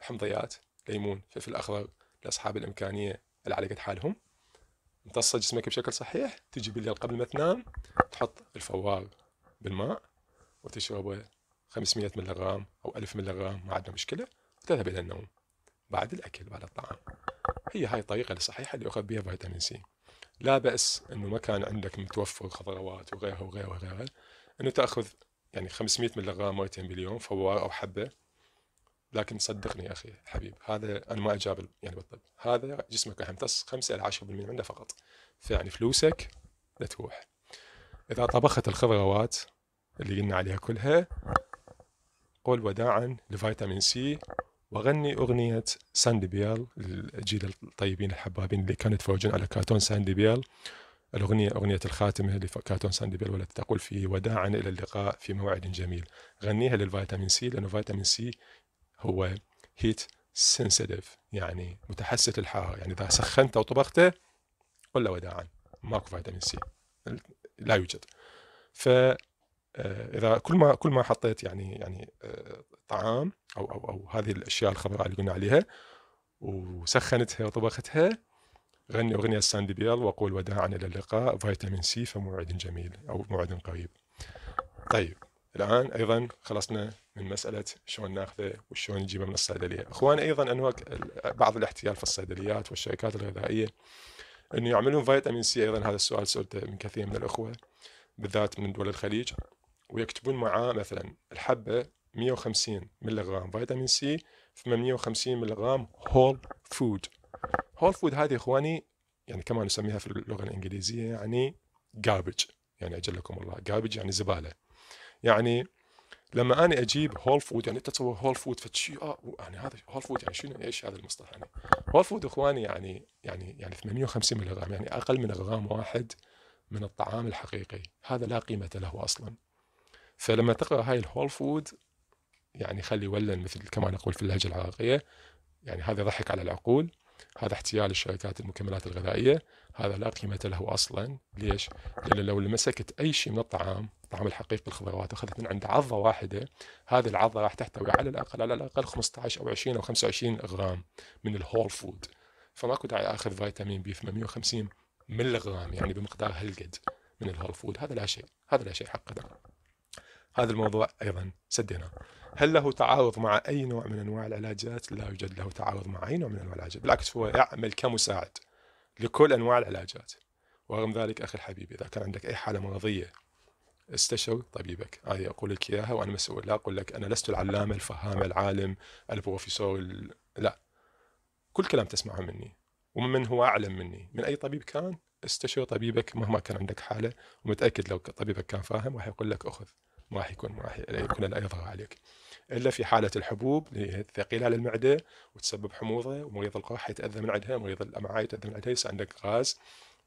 حمضيات ليمون فلفل اخضر لاصحاب الامكانيه اللي على قد حالهم امتص جسمك بشكل صحيح تجي بالليل قبل ما تنام تحط الفوار بالماء وتشربه 500 ملغ او 1000 ملغ ما عندنا مشكله وتذهب الى النوم بعد الاكل بعد الطعام هي هاي الطريقه الصحيحه اللي اخذ بها فيتامين سي لا باس انه ما كان عندك متوفر خضروات وغيرها وغيرها وغيرها انه تاخذ يعني 500 ملغ مرتين باليوم فوار او حبه لكن صدقني يا اخي حبيب هذا انا ما اجاب يعني بالطب هذا جسمك راح يمتص 5 الى 10% منه فقط فيعني فلوسك لا تروح اذا طبخت الخضروات اللي قلنا عليها كلها قل وداعا لفيتامين سي وغني أغنية ساندي بيل الجيل الطيبين الحبابين اللي كانوا يتفرجون على كرتون ساندي بيل الأغنية أغنية الخاتمة لكرتون ساندي بيل والتي تقول فيه وداعا إلى اللقاء في موعد جميل غنيها للفيتامين سي لأنه فيتامين سي هو هيت سنسيتيف يعني متحسس للحراره يعني اذا سخنته وطبخته ولا وداعا ماكو فيتامين سي لا يوجد ف آه، اذا كل ما كل ما حطيت يعني يعني آه، طعام او او او هذه الاشياء الخضراء اللي قلنا عليها وسخنتها وطبختها غني اغنيه الساندي بيل واقول وداعا الى اللقاء فيتامين سي فموعد جميل او موعد قريب طيب الان ايضا خلصنا من مساله شلون ناخذه وشلون نجيبه من الصيدليه، اخواني ايضا انه بعض الاحتيال في الصيدليات والشركات الغذائيه انه يعملون فيتامين سي ايضا هذا السؤال سالته من كثير من الاخوه بالذات من دول الخليج ويكتبون معاه مثلا الحبه 150 ملغ فيتامين سي 850 ملغرام ملغ هول فود هول فود هذه اخواني يعني كما نسميها في اللغه الانجليزيه يعني garbage يعني اجلكم الله garbage يعني زباله يعني لما انا اجيب هول فود يعني انت تصور هول فود فتشي اه يعني هذا هول فود يعني شنو ايش هذا المصطلح يعني هول فود اخواني يعني يعني يعني 850 ملغ يعني اقل من غرام واحد من الطعام الحقيقي هذا لا قيمه له اصلا فلما تقرا هاي الهول فود يعني خلي ولن مثل كما نقول في اللهجه العراقيه يعني هذا ضحك على العقول هذا احتيال الشركات المكملات الغذائيه هذا لا قيمه له اصلا ليش؟ لان لو لمسكت اي شيء من الطعام الطعام الحقيقي بالخضروات واخذت من عند عضه واحده هذه العضه راح تحتوي على الاقل على الاقل 15 او 20 او 25 غرام من الهول فود فماكو داعي اخذ فيتامين بي 850 ملغرام يعني بمقدار هالقد من الهول فود هذا لا شيء هذا لا شيء حقا هذا الموضوع ايضا سديناه هل له تعارض مع اي نوع من انواع العلاجات؟ لا يوجد له تعارض مع اي نوع من انواع العلاجات، بالعكس هو يعمل كمساعد لكل انواع العلاجات. ورغم ذلك اخي الحبيب اذا كان عندك اي حاله مرضيه استشر طبيبك، هذه اقول لك اياها وانا مسؤول، لا اقول لك انا لست العلامه الفهامه العالم البروفيسور لا. كل كلام تسمعه مني ومن هو اعلم مني، من اي طبيب كان استشر طبيبك مهما كان عندك حاله ومتاكد لو طبيبك كان فاهم راح يقول لك اخذ. ما يكون ما يعني يكون لا عليك الا في حاله الحبوب اللي هي ثقيله على المعده وتسبب حموضه ومريض القرح يتاذى من عندها مريض الامعاء يتاذى من عندها يصير عندك غاز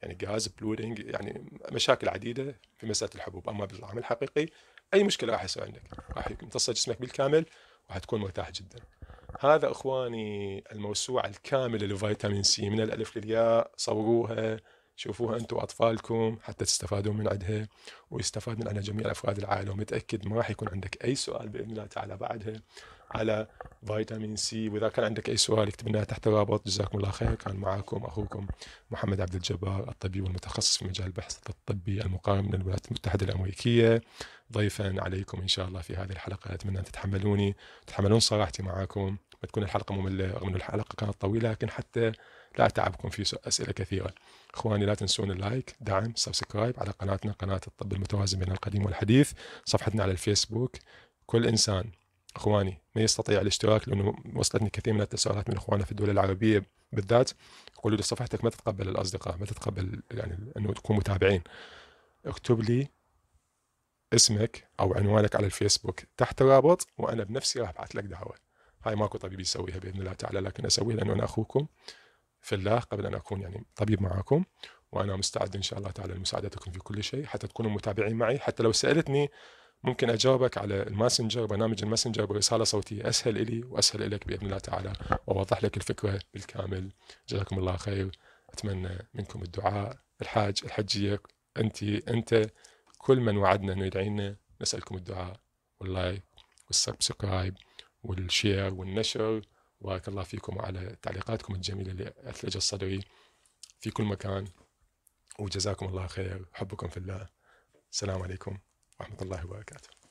يعني غاز بلودنج يعني مشاكل عديده في مساله الحبوب اما بالعمل الحقيقي اي مشكله راح يصير عندك راح يمتص جسمك بالكامل تكون مرتاح جدا هذا اخواني الموسوعه الكامله لفيتامين سي من الالف للياء صوروها شوفوها انتم واطفالكم حتى تستفادوا من عندها ويستفاد من جميع افراد العائله ومتاكد ما راح يكون عندك اي سؤال باذن الله تعالى بعدها على فيتامين سي واذا كان عندك اي سؤال اكتب لنا تحت الرابط جزاكم الله خير كان معاكم اخوكم محمد عبد الجبار الطبيب المتخصص في مجال البحث الطبي المقام من الولايات المتحده الامريكيه ضيفا عليكم ان شاء الله في هذه الحلقه اتمنى ان تتحملوني تتحملون صراحتي معاكم ما تكون الحلقه ممله رغم ان الحلقه كانت طويله لكن حتى لا اتعبكم في اسئله كثيره اخواني لا تنسون اللايك دعم سبسكرايب على قناتنا قناه الطب المتوازن بين القديم والحديث صفحتنا على الفيسبوك كل انسان اخواني ما يستطيع الاشتراك لانه وصلتني كثير من التساؤلات من اخواننا في الدول العربيه بالذات يقولوا لي صفحتك ما تتقبل الاصدقاء ما تتقبل يعني انه تكون متابعين اكتب لي اسمك او عنوانك على الفيسبوك تحت الرابط وانا بنفسي راح ابعث لك دعوه هاي ماكو طبيب يسويها باذن الله تعالى لكن اسويها لانه انا اخوكم في الله قبل ان اكون يعني طبيب معاكم وانا مستعد ان شاء الله تعالى لمساعدتكم في كل شيء حتى تكونوا متابعين معي حتى لو سالتني ممكن اجاوبك على الماسنجر برنامج الماسنجر برساله صوتيه اسهل الي واسهل لك باذن الله تعالى واوضح لك الفكره بالكامل جزاكم الله خير اتمنى منكم الدعاء الحاج الحجيه انت انت كل من وعدنا انه يدعي لنا نسالكم الدعاء واللايك والسبسكرايب والشير والنشر وبارك الله فيكم على تعليقاتكم الجميلة للثلج الصدري في كل مكان وجزاكم الله خير حبكم في الله السلام عليكم ورحمة الله وبركاته